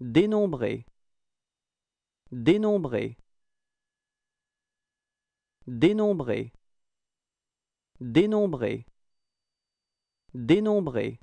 Dénombrer. Dénombrer. Dénombrer. Dénombrer. Dénombrer.